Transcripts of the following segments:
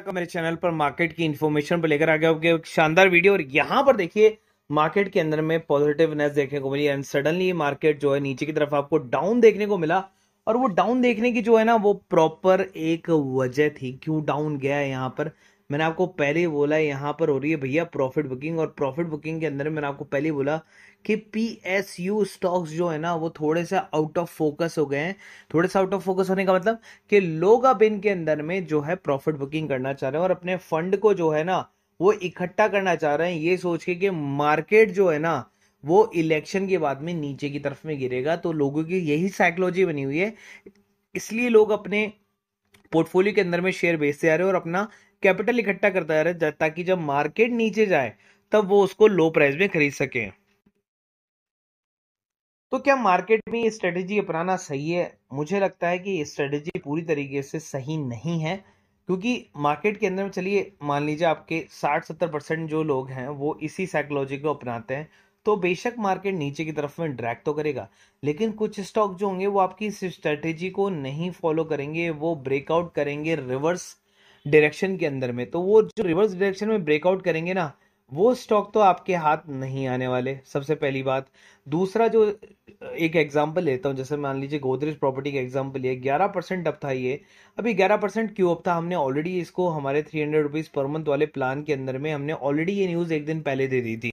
तक मेरे चैनल पर मार्केट की इन्फॉर्मेशन पर लेकर आ गया आपके एक शानदार वीडियो और यहाँ पर देखिए मार्केट के अंदर में पॉजिटिवनेस देखने को मिली एंड सडनली मार्केट जो है नीचे की तरफ आपको डाउन देखने को मिला और वो डाउन देखने की जो है ना वो प्रॉपर एक वजह थी क्यों डाउन गया है यहाँ पर मैंने आपको पहले ही बोला यहाँ पर हो रही है भैया प्रॉफिट बुकिंग और प्रॉफिट बुकिंग के अंदर मैंने आपको पहले ही बोला कि पी एस यू स्टॉक्स जो है ना वो थोड़े से आउट ऑफ फोकस हो गए हैं थोड़े से आउट ऑफ फोकस होने का मतलब कि लोग अब इनके अंदर में जो है प्रॉफिट बुकिंग करना चाह रहे हैं और अपने फंड को जो है ना वो इकट्ठा करना चाह रहे हैं ये सोच के कि मार्केट जो है ना वो इलेक्शन के बाद में नीचे की तरफ में गिरेगा तो लोगों की यही साइकोलॉजी बनी हुई है इसलिए लोग अपने पोर्टफोलियो के अंदर में शेयर बेचते आ रहे हैं और अपना कैपिटल इकट्ठा करता रहे ताकि जब मार्केट नीचे जाए तब वो उसको लो प्राइस में खरीद सके तो क्या मार्केट में ये स्ट्रेटेजी अपनाना सही है मुझे लगता है कि ये स्ट्रेटेजी पूरी तरीके से सही नहीं है क्योंकि मार्केट के अंदर में चलिए मान लीजिए आपके 60-70 परसेंट जो लोग हैं वो इसी साइकोलॉजी को अपनाते हैं तो बेशक मार्केट नीचे की तरफ में ड्रैग तो करेगा लेकिन कुछ स्टॉक जो होंगे वो आपकी स्ट्रेटेजी को नहीं फॉलो करेंगे वो ब्रेकआउट करेंगे रिवर्स डायरेक्शन के अंदर में तो वो जो रिवर्स डायरेक्शन में ब्रेकआउट करेंगे ना वो स्टॉक तो आपके हाथ नहीं आने वाले सबसे पहली बात दूसरा जो एक एग्जांपल लेता हूँ जैसे मान लीजिए गोदरेज प्रॉपर्टी का एग्जांपल ये ग्यारह परसेंट अप था ये अभी ग्यारह परसेंट क्यों अप था हमने ऑलरेडी इसको हमारे थ्री हंड्रेड रुपीज़ पर मंथ वाले प्लान के अंदर में हमने ऑलरेडी ये न्यूज़ एक दिन पहले दे दी थी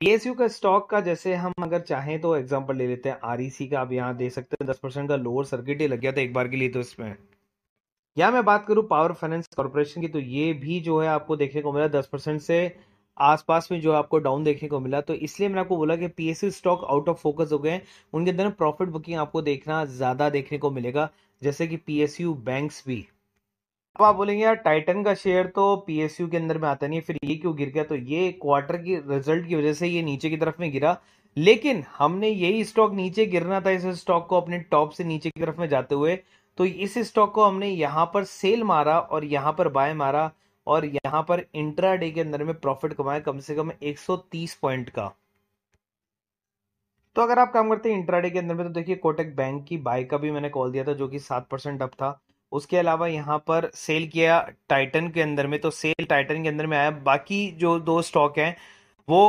पीएसयू का स्टॉक का जैसे हम अगर चाहें तो एग्जाम्पल ले लेते हैं आरईसी e का आप यहाँ दे सकते हैं दस परसेंट का लोअर सर्किट ही लग गया था एक बार के लिए तो इसमें या मैं बात करूँ पावर फाइनेंस कॉरपोरेशन की तो ये भी जो है आपको देखने को मिला दस परसेंट से आसपास में जो है आपको डाउन देखने को मिला तो इसलिए मैंने आपको बोला कि PSU stock out of focus हो गए उनके अंदर प्रॉफिट बुकिंग आपको देखना ज़्यादा देखने को मिलेगा जैसे कि पीएसयू बैंक्स भी अब आप बोलेंगे यार टाइटन का शेयर तो पीएसयू के अंदर में आता नहीं है फिर ये क्यों गिर गया तो ये क्वार्टर की रिजल्ट की वजह से ये नीचे की तरफ में गिरा लेकिन हमने यही स्टॉक नीचे गिरना था इस स्टॉक को अपने टॉप से नीचे की तरफ में जाते हुए तो इस स्टॉक को हमने यहाँ पर सेल मारा और यहाँ पर बाय मारा और यहाँ पर इंट्रा डे के अंदर में प्रॉफिट कमाया कम से कम 130 पॉइंट का तो अगर आप काम करते हैं इंट्राडे के अंदर में तो देखिए कोटक बैंक की बाय का भी मैंने कॉल दिया था जो कि सात परसेंट अप था उसके अलावा यहाँ पर सेल किया टाइटन के अंदर में तो सेल टाइटन के अंदर में आया बाकी जो दो स्टॉक हैं वो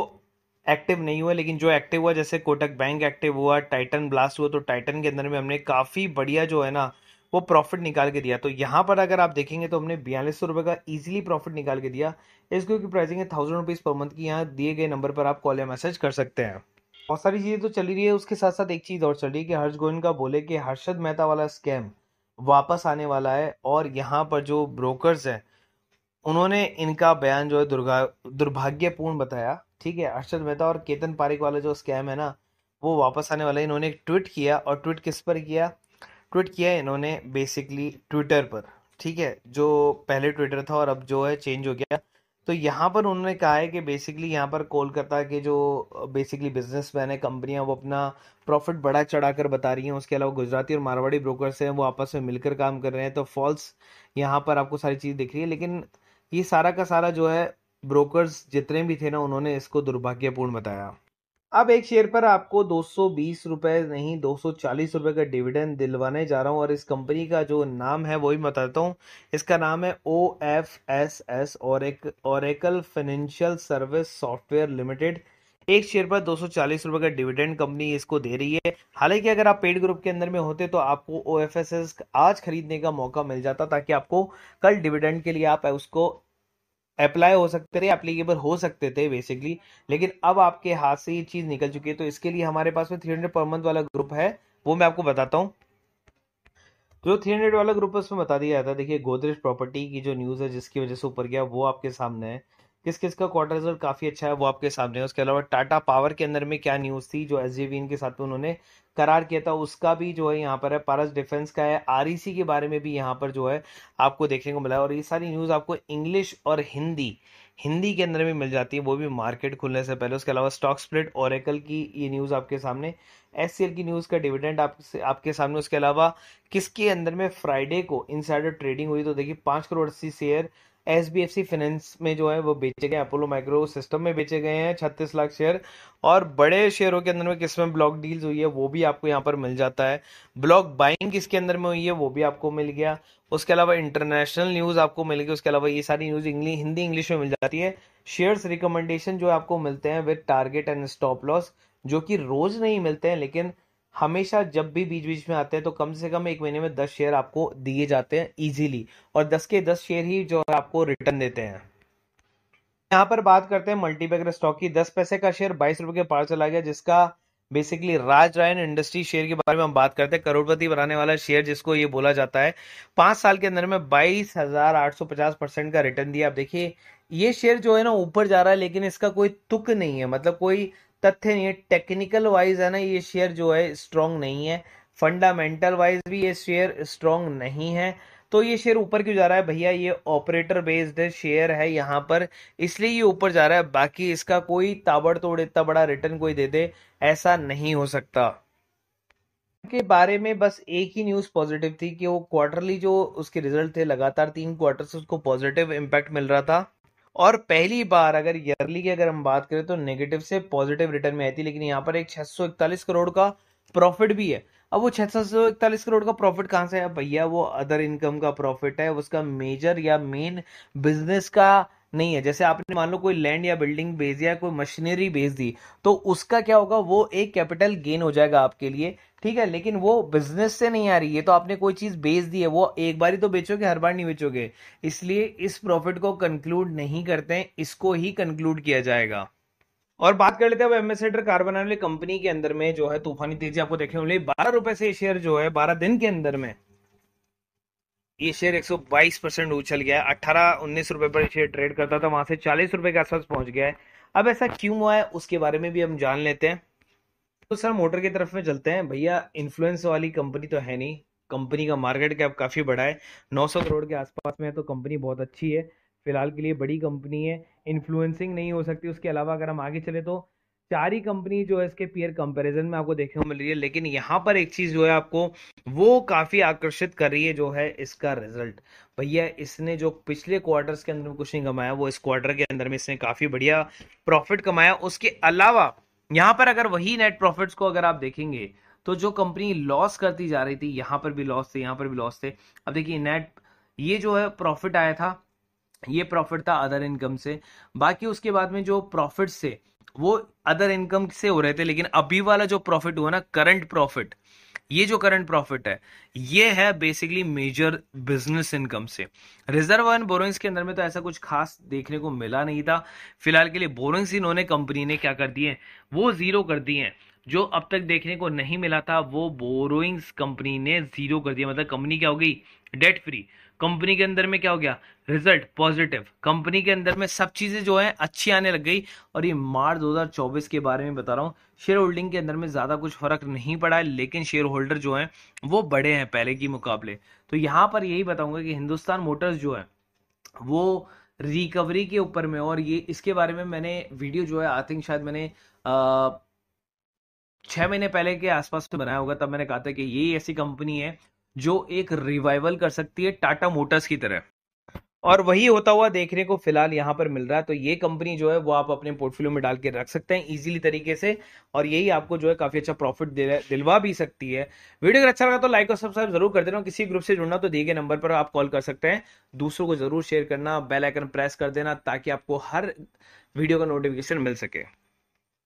एक्टिव नहीं हुआ लेकिन जो एक्टिव हुआ जैसे कोटक बैंक एक्टिव हुआ टाइटन ब्लास्ट हुआ तो टाइटन के अंदर में हमने काफ़ी बढ़िया जो है ना वो प्रॉफिट निकाल के दिया तो यहाँ पर अगर आप देखेंगे तो हमने बयालीस सौ रुपये का इजीली प्रॉफिट निकाल के दिया इसको की प्राइसिंग है थाउजेंड रुपीज़ पर मंथ की यहाँ दिए गए नंबर पर आप कॉल या मैसेज कर सकते हैं बहुत सारी चीज़ें तो चली रही है उसके साथ साथ एक चीज़ और चल रही है कि हर्ष गोविंद का बोले कि हर्षद मेहता वाला स्कैम वापस आने वाला है और यहाँ पर जो ब्रोकर्स हैं उन्होंने इनका बयान जो है दुर्गा दुर्भाग्यपूर्ण बताया ठीक है हर्षद मेहता और केतन पारिक वाला जो स्कैम है ना वो वापस आने वाला है इन्होंने एक ट्वीट किया और ट्वीट किस पर किया ट्वीट किया है इन्होंने बेसिकली ट्विटर पर ठीक है जो पहले ट्विटर था और अब जो है चेंज हो गया तो यहाँ पर उन्होंने कहा है कि बेसिकली यहाँ पर कोलकाता के जो बेसिकली बिजनेस मैन है कंपनियाँ वो अपना प्रॉफिट बढ़ा चढ़ा कर बता रही हैं उसके अलावा गुजराती और मारवाड़ी ब्रोकर्स हैं वो आपस में मिलकर काम कर रहे हैं तो फॉल्स यहाँ पर आपको सारी चीज़ दिख रही है लेकिन ये सारा का सारा जो है ब्रोकर्स जितने भी थे ना उन्होंने इसको दुर्भाग्यपूर्ण बताया अब एक शेयर पर आपको दो सौ नहीं दो सौ का डिविडेंड दिलवाने जा रहा हूँ और इस कंपनी का जो नाम है वही बताता हूँ इसका नाम है ओ एफ एस एस और एक Oracle financial service software limited एक शेयर पर दो सौ का डिविडेंड कंपनी इसको दे रही है हालांकि अगर आप पेड ग्रुप के अंदर में होते तो आपको ओ आज खरीदने का मौका मिल जाता ताकि आपको कल डिविडेंड के लिए आप उसको अप्लाई हो सकते थे एप्लीकेबल हो सकते थे बेसिकली लेकिन अब आपके हाथ से ये चीज़ निकल चुकी है तो इसके लिए हमारे पास में थ्री हंड्रेड पर मंथ वाला ग्रुप है वो मैं आपको बताता हूँ जो थ्री हंड्रेड वाला ग्रुप है उसमें बता दिया जाता है देखिए गोदरेज प्रॉपर्टी की जो न्यूज़ है जिसकी वजह से ऊपर गया वो आपके सामने है किस किस का क्वार्टर रिजल्ट काफी अच्छा है वो आपके सामने है उसके अलावा टाटा पावर के अंदर में क्या न्यूज थी जो एस के साथ उन्होंने करार किया था उसका भी जो है यहाँ पर है पारस डिफेंस का है आर e के बारे में भी यहाँ पर जो है आपको देखने को मिला है और ये सारी न्यूज आपको इंग्लिश और हिंदी हिंदी के अंदर भी मिल जाती है वो भी मार्केट खुलने से पहले उसके अलावा स्टॉक स्प्लिट ओरेकल की ये न्यूज़ आपके सामने एस की न्यूज़ का डिविडेंड आप, आपके सामने उसके अलावा किसके अंदर में फ्राइडे को इन ट्रेडिंग हुई तो देखिए पांच करोड़ अस्सी share S B F C finance में जो है वो बेचे गए अपोलो माइक्रो सिस्टम में बेचे गए हैं छत्तीस लाख शेयर और बड़े शेयरों के अंदर में किसमें ब्लॉक डील्स हुई है वो भी आपको यहाँ पर मिल जाता है ब्लॉक बाइंग किसके अंदर में हुई है वो भी आपको मिल गया उसके अलावा इंटरनेशनल न्यूज आपको मिल गई उसके अलावा ये सारी न्यूज इंग्लिश हिंदी इंग्लिश में मिल जाती है शेयर्स रिकमेंडेशन जो आपको मिलते हैं with target and stop loss जो कि रोज नहीं मिलते हैं लेकिन हमेशा जब भी बीच बीच में आते हैं तो कम से कम एक महीने में दस शेयर आपको दिए जाते हैं इजीली और दस के दस शेयर ही जो आपको रिटर्न देते हैं यहां पर बात करते हैं मल्टीबैगर स्टॉक की दस पैसे का शेयर बाईस रुपए के पार चला गया जिसका basically Raj rayon industry share के बारे में हम बात करते हैं करोड़पति बनाने वाला शेयर जिसको ये बोला जाता है पांच साल के अंदर में बाईस हजार आठ सौ पचास परसेंट का रिटर्न दिया आप देखिए ये शेयर जो है ना ऊपर जा रहा है लेकिन इसका कोई तुक नहीं है मतलब कोई तथ्य नहीं है टेक्निकल वाइज है ना ये शेयर जो है स्ट्रांग नहीं है फंडामेंटल वाइज भी ये शेयर स्ट्रांग नहीं है तो ये शेयर ऊपर क्यों जा रहा है भैया ये ऑपरेटर बेस्ड शेयर है यहाँ पर इसलिए ये ऊपर जा रहा है बाकी इसका कोई ताबड़तोड़ इतना बड़ा रिटर्न कोई दे दे ऐसा नहीं हो सकता के बारे में बस एक ही न्यूज़ पॉजिटिव थी कि वो क्वार्टरली जो उसके रिजल्ट थे लगातार तीन क्वार्टर से उसको पॉजिटिव इम्पैक्ट मिल रहा था और पहली बार अगर ईयरली की अगर हम बात करें तो नेगेटिव से पॉजिटिव रिटर्न में आई थी लेकिन यहाँ पर एक छह करोड़ का प्रॉफिट भी है अब वो छह करोड़ का प्रॉफिट कहाँ से है भैया वो अदर इनकम का प्रॉफिट है उसका मेजर या मेन बिजनेस का नहीं है जैसे आपने मान लो कोई लैंड या बिल्डिंग बेच दिया कोई मशीनरी बेच दी तो उसका क्या होगा वो एक कैपिटल गेन हो जाएगा आपके लिए ठीक है लेकिन वो बिजनेस से नहीं आ रही है तो आपने कोई चीज बेच दी है वो एक बार ही तो बेचोगे हर बार नहीं बेचोगे इसलिए इस प्रॉफिट को कंक्लूड नहीं करते हैं इसको ही कंक्लूड किया जाएगा और बात कर लेते हैं अब एम्बेसडर कार बनाने वाली कंपनी के अंदर में जो है तूफानी तेजी आपको देखने मिली बारह रुपए से शेयर जो है बारह दिन के अंदर में ये शेयर 122 परसेंट उछल गया है अट्ठारह उन्नीस रुपए पर शेयर ट्रेड करता था वहां से चालीस रुपए के आसपास पहुंच गया है अब ऐसा क्यों हुआ है उसके बारे में भी हम जान लेते हैं तो सर मोटर की तरफ में चलते हैं भैया इन्फ्लुएंस वाली कंपनी तो है नहीं कंपनी का मार्केट कैप काफ़ी बड़ा है नौ करोड़ के आसपास में है तो कंपनी बहुत अच्छी है फिलहाल के लिए बड़ी कंपनी है इन्फ्लुएंसिंग नहीं हो सकती उसके अलावा अगर हम आगे चले तो चार ही कंपनी जो है इसके पीयर कंपैरिजन में आपको देखने को मिल रही है लेकिन यहाँ पर एक चीज़ जो है आपको वो काफ़ी आकर्षित कर रही है जो है इसका रिजल्ट भैया इसने जो पिछले क्वार्टर्स के अंदर में कुछ नहीं कमाया वो इस क्वार्टर के अंदर में इसने काफ़ी बढ़िया प्रॉफिट कमाया उसके अलावा यहाँ पर अगर वही नेट प्रॉफिट्स को अगर आप देखेंगे तो जो कंपनी लॉस करती जा रही थी यहाँ पर भी लॉस थे यहाँ पर भी लॉस थे अब देखिए नेट ये जो है प्रॉफिट आया था ये प्रॉफिट था अदर इनकम से बाकी उसके बाद में जो प्रॉफिट्स थे वो अदर इनकम से हो रहे थे लेकिन अभी वाला जो प्रॉफिट हुआ ना करंट प्रॉफिट ये जो करंट प्रॉफिट है ये है बेसिकली मेजर बिजनेस इनकम से रिजर्व एंड बोरोइंग्स के अंदर में तो ऐसा कुछ खास देखने को मिला नहीं था फिलहाल के लिए बोरोइंग्स इन्होंने कंपनी ने क्या कर दिए वो जीरो कर दिए जो अब तक देखने को नहीं मिला था वो बोरोइंग्स कंपनी ने जीरो कर दिया मतलब कंपनी क्या हो गई डेट फ्री कंपनी के अंदर में क्या हो गया रिजल्ट पॉजिटिव कंपनी के अंदर में सब चीजें जो है अच्छी आने लग गई और ये मार्च 2024 के बारे में बता रहा हूँ शेयर होल्डिंग के अंदर में ज्यादा कुछ फर्क नहीं पड़ा है लेकिन शेयर होल्डर जो है वो बड़े हैं पहले के मुकाबले तो यहाँ पर यही बताऊंगा कि हिंदुस्तान मोटर्स जो है वो रिकवरी के ऊपर में और ये इसके बारे में मैंने वीडियो जो है आई थिंक शायद मैंने छह महीने पहले के आसपास तो बनाया होगा तब मैंने कहा था कि ये ऐसी कंपनी है जो एक रिवाइवल कर सकती है टाटा मोटर्स की तरह और वही होता हुआ देखने को फिलहाल यहां पर मिल रहा है तो ये कंपनी जो है वो आप अपने पोर्टफोलियो में डाल के रख सकते हैं इजीली तरीके से और यही आपको जो है काफी अच्छा प्रॉफिट दिलवा भी सकती है वीडियो अगर अच्छा लगा तो लाइक और सब्सक्राइब जरूर कर देना किसी ग्रुप से जुड़ना तो दिए गए नंबर पर आप कॉल कर सकते हैं दूसरों को जरूर शेयर करना बेलाइकन प्रेस कर देना ताकि आपको हर वीडियो का नोटिफिकेशन मिल सके